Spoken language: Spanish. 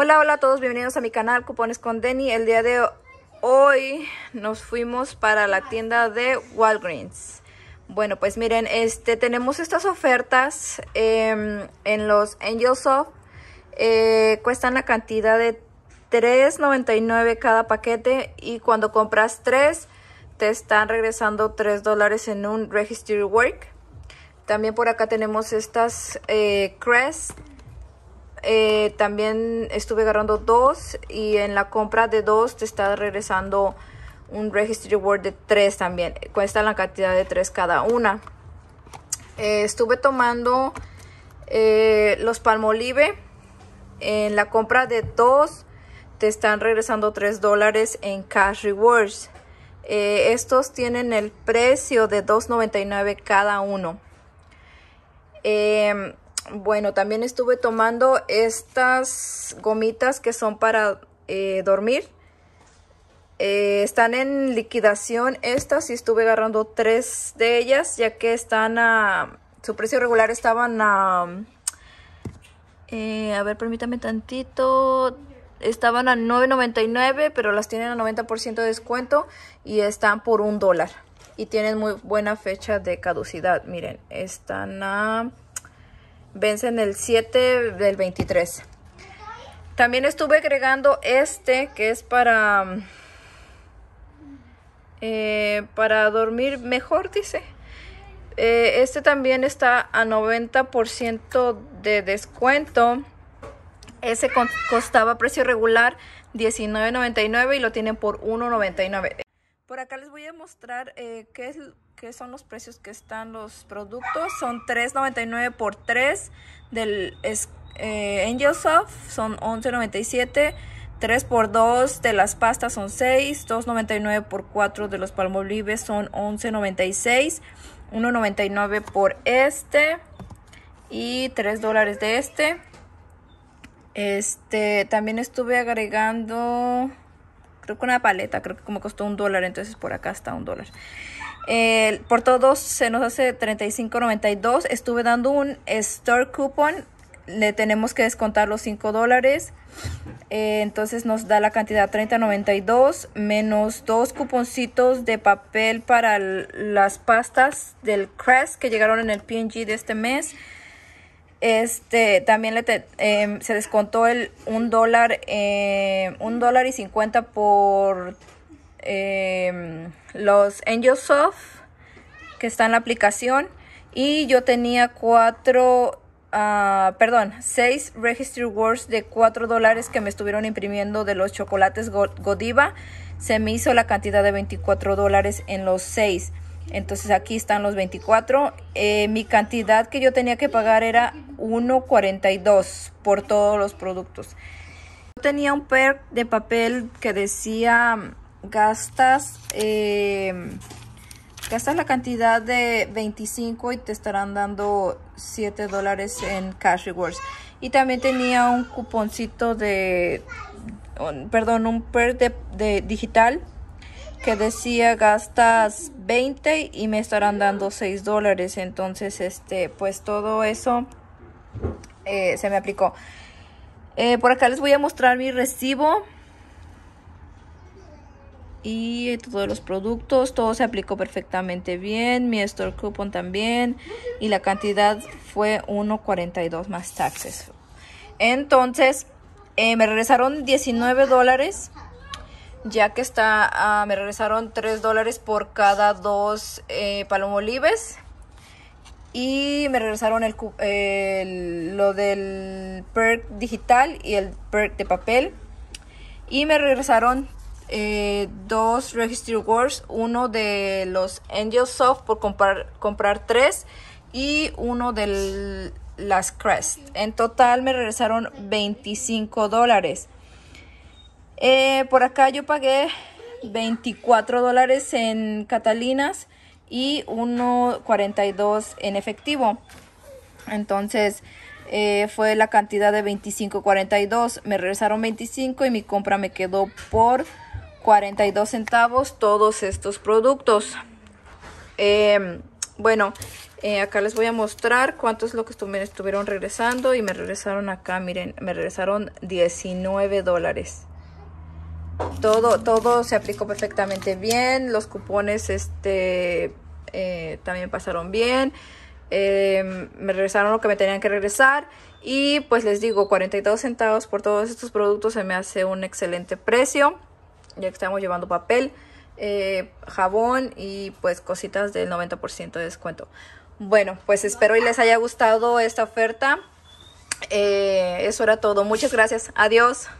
Hola, hola a todos, bienvenidos a mi canal Cupones con Denny. El día de hoy nos fuimos para la tienda de Walgreens. Bueno, pues miren, este tenemos estas ofertas em, en los angels Eh, cuestan la cantidad de $3.99 cada paquete y cuando compras 3 te están regresando 3 dólares en un Registry Work. También por acá tenemos estas eh, Crest eh, también estuve agarrando dos y en la compra de dos te está regresando un registry reward de tres también. Cuesta la cantidad de tres cada una. Eh, estuve tomando eh, los palmolive. En la compra de dos te están regresando tres dólares en cash rewards. estos tienen el precio de 2.99 cada uno. Bueno, también estuve tomando estas gomitas que son para eh, dormir. Eh, están en liquidación estas y estuve agarrando tres de ellas ya que están a... Su precio regular estaban a... Eh, a ver, permítame tantito. Estaban a 9.99 pero las tienen a 90% de descuento y están por un dólar. Y tienen muy buena fecha de caducidad. Miren, están a en el 7 del 23. También estuve agregando este que es para, eh, para dormir mejor, dice. Eh, este también está a 90% de descuento. Ese costaba precio regular $19.99 y lo tienen por $1.99. Por acá les voy a mostrar eh, qué, es, son los precios que están los productos. Son $3.99 por 3 del eh, Soft. son $11.97. 3 por 2 de las pastas son 6, 2.99 por 4 de los palmolives son 11.96, 1.99 por este y 3 dólares de este. Este, también estuve agregando creo que una paleta, creo que como costó un dólar, entonces por acá está un dólar. por todos se nos hace 35.92. Estuve dando un store coupon. Le tenemos que descontar los 5 dólares. Eh, entonces nos da la cantidad 30.92 menos dos cuponcitos de papel para las pastas del Crest que llegaron en el PNG de este mes. Este, también le em, se descontó el un dólar, em, un dólar y cincuenta por em, los los Soft que está en la aplicación. Y yo tenía cuatro, ah, perdón, seis Registry Words de cuatro dólares que me estuvieron imprimiendo de los chocolates Godiva. Se me hizo la cantidad de 24 dólares en los seis. Entonces aquí están los 24. Eh, mi cantidad que yo tenía que pagar era 1.42 por todos los productos. Yo tenía un perk de papel que decía gastas, eh, gastas la cantidad de 25 y te estarán dando 7 dólares en cash rewards. Y también tenía un cuponcito de, perdón, un perk de digital que decía gastas 20 y me estarán dando 6 dólares. Entonces, este, pues todo eso eh, se me aplicó. Eh, por acá les voy a mostrar mi recibo. Y todos los productos, todo se aplicó perfectamente bien. Mi store coupon también. Y la cantidad fue 1.42 más taxes. Entonces, eh, me regresaron 19 dólares ya que está, ah, me regresaron 3 dólares por cada dos eh, palomolives y me regresaron lo del perk digital y el perk de papel y me regresaron eh, dos registry Wars. uno de los angel soft por comprar, comprar tres y uno de las crest en total me regresaron 25 dólares eh, por acá yo pagué 24 dólares en Catalinas y 1.42 en efectivo. Entonces eh, fue la cantidad de 25.42. Me regresaron 25 y mi compra me quedó por 42 centavos todos estos productos. Em, bueno, eh, acá les voy a mostrar cuánto es lo que estuvieron regresando y me regresaron acá, miren, me regresaron 19 dólares todo, todo se aplicó perfectamente bien, los cupones este, eh, también pasaron bien, eh, me regresaron lo que me tenían que regresar y pues les digo, 42 centavos por todos estos productos se me hace un excelente precio, ya que estamos llevando papel, eh, jabón y pues cositas del 90% de descuento. Bueno, pues espero y les haya gustado esta oferta. eso era todo. Muchas gracias. Adiós.